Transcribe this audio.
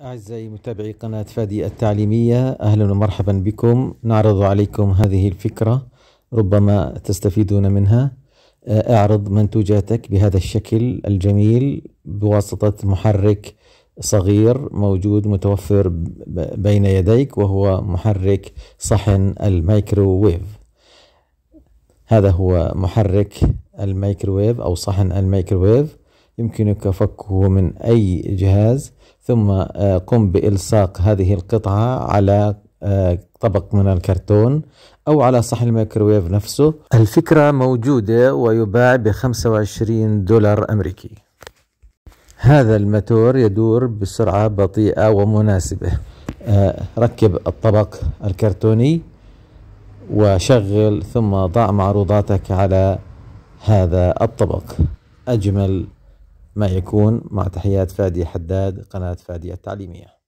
أعزائي متابعي قناة فادي التعليمية أهلا ومرحبا بكم نعرض عليكم هذه الفكرة ربما تستفيدون منها اعرض منتوجاتك بهذا الشكل الجميل بواسطة محرك صغير موجود متوفر بين يديك وهو محرك صحن الميكروويف هذا هو محرك الميكروويف أو صحن الميكروويف يمكنك فكه من أي جهاز ثم آه، قم بإلصاق هذه القطعة على آه، طبق من الكرتون أو على صحن الميكروويف نفسه الفكرة موجودة ويباع ب 25 دولار أمريكي هذا الماتور يدور بسرعة بطيئة ومناسبة آه، ركب الطبق الكرتوني وشغل ثم ضع معروضاتك على هذا الطبق أجمل ما يكون مع تحيات فادي حداد قناة فادي التعليمية